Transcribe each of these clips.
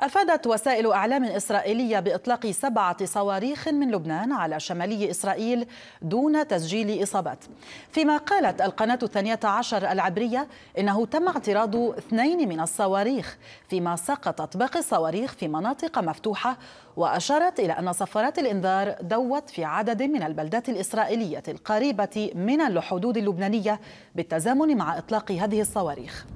أفادت وسائل أعلام إسرائيلية بإطلاق سبعة صواريخ من لبنان على شمالي إسرائيل دون تسجيل إصابات فيما قالت القناة الثانية عشر العبرية إنه تم اعتراض اثنين من الصواريخ فيما سقطت باقي الصواريخ في مناطق مفتوحة وأشارت إلى أن صفارات الإنذار دوت في عدد من البلدات الإسرائيلية القريبة من الحدود اللبنانية بالتزامن مع إطلاق هذه الصواريخ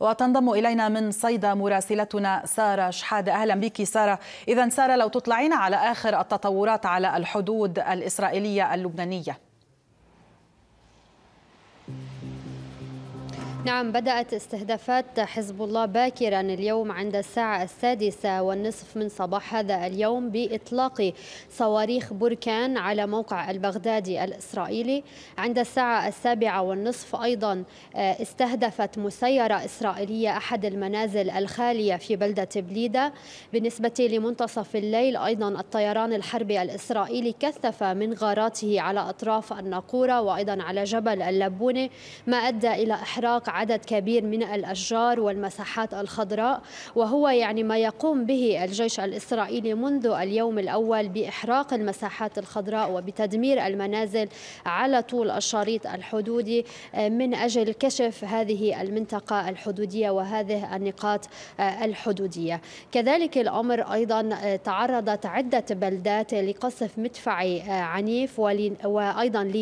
وتنضم إلينا من صيدا مراسلتنا سارة شحادة أهلا بك سارة إذا سارة لو تطلعين على آخر التطورات على الحدود الإسرائيلية اللبنانية نعم بدأت استهدافات حزب الله باكرا اليوم عند الساعة السادسة والنصف من صباح هذا اليوم بإطلاق صواريخ بركان على موقع البغدادي الإسرائيلي عند الساعة السابعة والنصف أيضا آه، استهدفت مسيرة إسرائيلية أحد المنازل الخالية في بلدة بليدة بالنسبة لمنتصف الليل أيضا الطيران الحربي الإسرائيلي كثف من غاراته على أطراف الناقورة وأيضا على جبل اللبونة ما أدى إلى إحراق عدد كبير من الأشجار والمساحات الخضراء وهو يعني ما يقوم به الجيش الإسرائيلي منذ اليوم الأول بإحراق المساحات الخضراء وبتدمير المنازل على طول الشريط الحدودي آه، من أجل كشف هذه المنطقة الحدودية وهذه النقاط آه، الحدودية كذلك الأمر أيضا آه، تعرضت عدة بلدات لقصف مدفعي عنيف وأيضا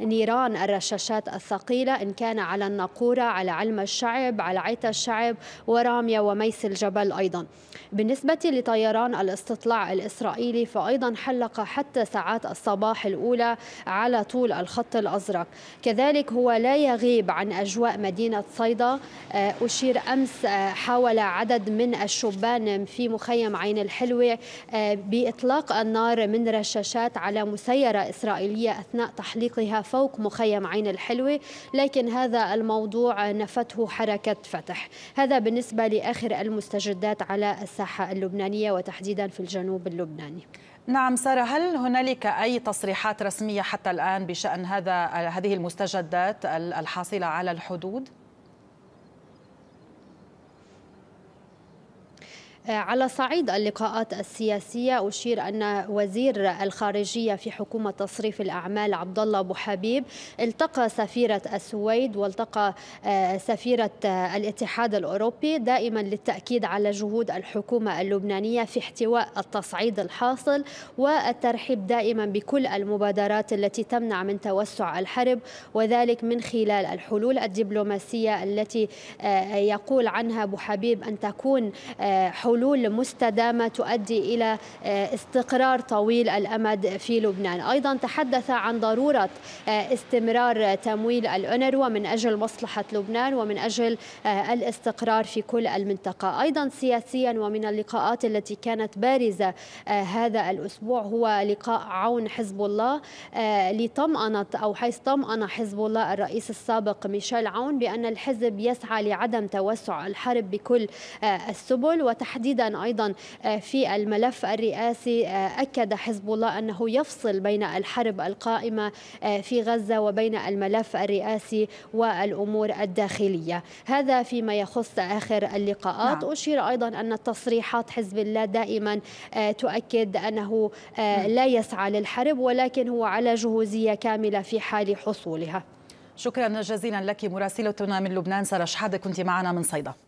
لنيران الرشاشات الثقيلة إن كان على الناقورة على علم الشعب على عيت الشعب وراميا وميس الجبل أيضا بالنسبة لطيران الاستطلاع الإسرائيلي فأيضا حلق حتى ساعات الصباح الأولى على طول الخط الأزرق كذلك هو لا يغيب عن أجواء مدينة صيدا آه، أشير أمس آه، حاول عدد من الشبان في مخيم عين الحلوة آه، بإطلاق النار من رشاشات على مسيرة إسرائيلية أثناء تحليقها فوق مخيم عين الحلوة لكن هذا الموضوع نفته حركة فتح هذا بالنسبة لآخر المستجدات على الساحة اللبنانية وتحديدا في الجنوب اللبناني نعم سارة هل هنالك أي تصريحات رسمية حتى الآن بشأن هذا هذه المستجدات الحاصلة على الحدود؟ على صعيد اللقاءات السياسية أشير أن وزير الخارجية في حكومة تصريف الأعمال عبد الله أبو حبيب التقى سفيرة السويد والتقى آه، سفيرة آه، الاتحاد الأوروبي دائما للتأكيد على جهود الحكومة اللبنانية في احتواء التصعيد الحاصل والترحيب دائما بكل المبادرات التي تمنع من توسع الحرب وذلك من خلال الحلول الدبلوماسية التي آه، يقول عنها أبو حبيب أن تكون حلول حلول مستدامه تؤدي الى آه، استقرار طويل الامد في لبنان، ايضا تحدث عن ضروره آه، استمرار تمويل الأونروا من اجل مصلحه لبنان ومن اجل آه، الاستقرار في كل المنطقه، ايضا سياسيا ومن اللقاءات التي كانت بارزه هذا الاسبوع هو لقاء عون حزب الله لطمأنة او حيث طمأن حزب الله الرئيس السابق ميشيل عون بان الحزب يسعى لعدم توسع الحرب بكل السبل وتحديد تحديدا أيضا آه، في الملف الرئاسي آه، أكد حزب الله أنه يفصل بين الحرب القائمة آه، في غزة وبين الملف الرئاسي والأمور الداخلية هذا فيما يخص آخر اللقاءات نعم. أشير أيضا أن التصريحات حزب الله دائما تؤكد أنه نعم. لا يسعى للحرب ولكن هو على جهوزية كاملة في حال حصولها شكرا جزيلا لك مراسلتنا من لبنان سارة شحادة كنت معنا من صيدا